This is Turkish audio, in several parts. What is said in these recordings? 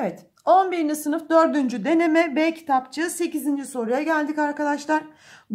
Evet 11. sınıf 4. deneme B kitapçığı 8. soruya geldik arkadaşlar.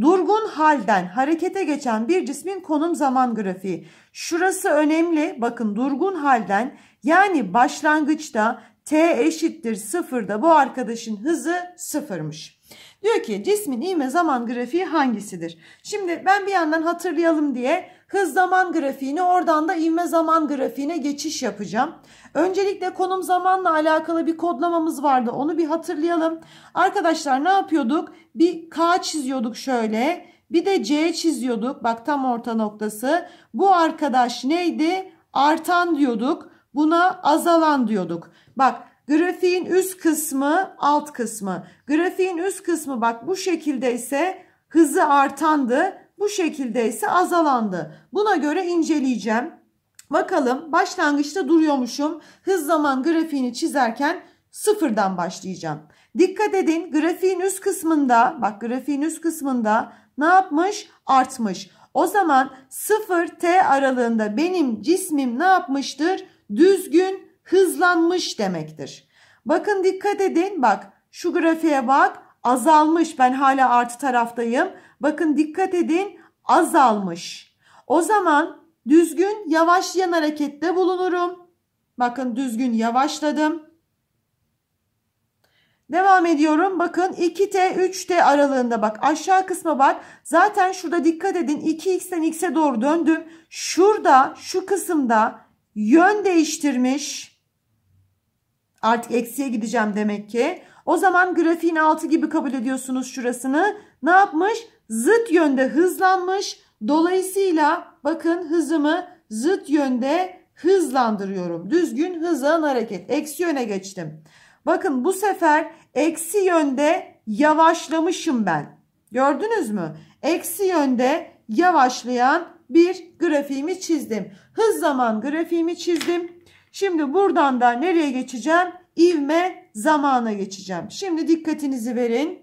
Durgun halden harekete geçen bir cismin konum zaman grafiği. Şurası önemli bakın durgun halden yani başlangıçta t eşittir sıfırda bu arkadaşın hızı sıfırmış. Diyor ki cismin ivme zaman grafiği hangisidir? Şimdi ben bir yandan hatırlayalım diye hız zaman grafiğini oradan da ivme zaman grafiğine geçiş yapacağım. Öncelikle konum zamanla alakalı bir kodlamamız vardı. Onu bir hatırlayalım. Arkadaşlar ne yapıyorduk? Bir K çiziyorduk şöyle. Bir de C çiziyorduk. Bak tam orta noktası. Bu arkadaş neydi? Artan diyorduk. Buna azalan diyorduk. Bak Grafiğin üst kısmı alt kısmı. Grafiğin üst kısmı bak bu şekilde ise hızı artandı. Bu şekilde ise azalandı. Buna göre inceleyeceğim. Bakalım başlangıçta duruyormuşum. Hız zaman grafiğini çizerken sıfırdan başlayacağım. Dikkat edin grafiğin üst kısmında bak grafiğin üst kısmında ne yapmış? Artmış. O zaman 0 T aralığında benim cismim ne yapmıştır? Düzgün hızlanmış demektir. Bakın dikkat edin bak şu grafiğe bak azalmış ben hala artı taraftayım. Bakın dikkat edin azalmış. O zaman düzgün yavaş yan harekette bulunurum. Bakın düzgün yavaşladım. Devam ediyorum. Bakın 2T 3T aralığında bak aşağı kısma bak. Zaten şurada dikkat edin 2X'ten X'e doğru döndüm. Şurada şu kısımda yön değiştirmiş. Artık eksiye gideceğim demek ki. O zaman grafiğin altı gibi kabul ediyorsunuz şurasını. Ne yapmış? Zıt yönde hızlanmış. Dolayısıyla bakın hızımı zıt yönde hızlandırıyorum. Düzgün hızlan hareket. Eksi yöne geçtim. Bakın bu sefer eksi yönde yavaşlamışım ben. Gördünüz mü? Eksi yönde yavaşlayan bir grafiğimi çizdim. Hız zaman grafiğimi çizdim. Şimdi buradan da nereye geçeceğim? İvme zamana geçeceğim. Şimdi dikkatinizi verin.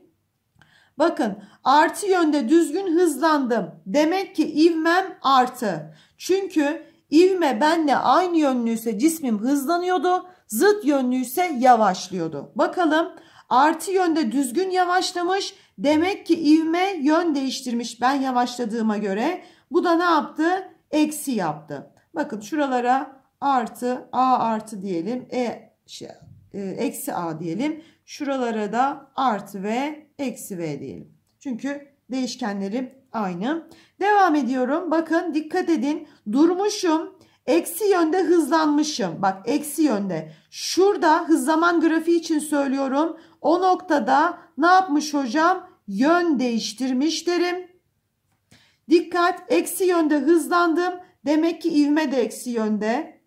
Bakın artı yönde düzgün hızlandım. Demek ki ivmem artı. Çünkü ivme benle aynı yönlüyse cismim hızlanıyordu. Zıt yönlüyse yavaşlıyordu. Bakalım artı yönde düzgün yavaşlamış. Demek ki ivme yön değiştirmiş ben yavaşladığıma göre. Bu da ne yaptı? Eksi yaptı. Bakın şuralara artı a artı diyelim e, şey, e, eksi a diyelim. Şuralara da artı v eksi v diyelim. Çünkü değişkenleri aynı. Devam ediyorum. Bakın dikkat edin. Durmuşum. Eksi yönde hızlanmışım. Bak eksi yönde. Şurada hız zaman grafiği için söylüyorum. O noktada ne yapmış hocam? Yön değiştirmiş derim. Dikkat eksi yönde hızlandım. Demek ki ivme de eksi yönde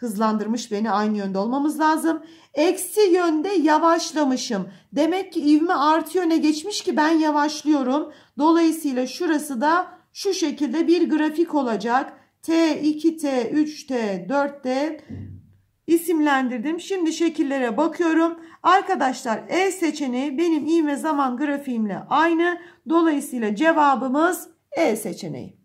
hızlandırmış beni aynı yönde olmamız lazım. Eksi yönde yavaşlamışım. Demek ki ivme artı yöne geçmiş ki ben yavaşlıyorum. Dolayısıyla şurası da şu şekilde bir grafik olacak. T, 2T, 3T, 4T isimlendirdim. Şimdi şekillere bakıyorum. Arkadaşlar E seçeneği benim ivme zaman grafiğimle aynı. Dolayısıyla cevabımız E seçeneği.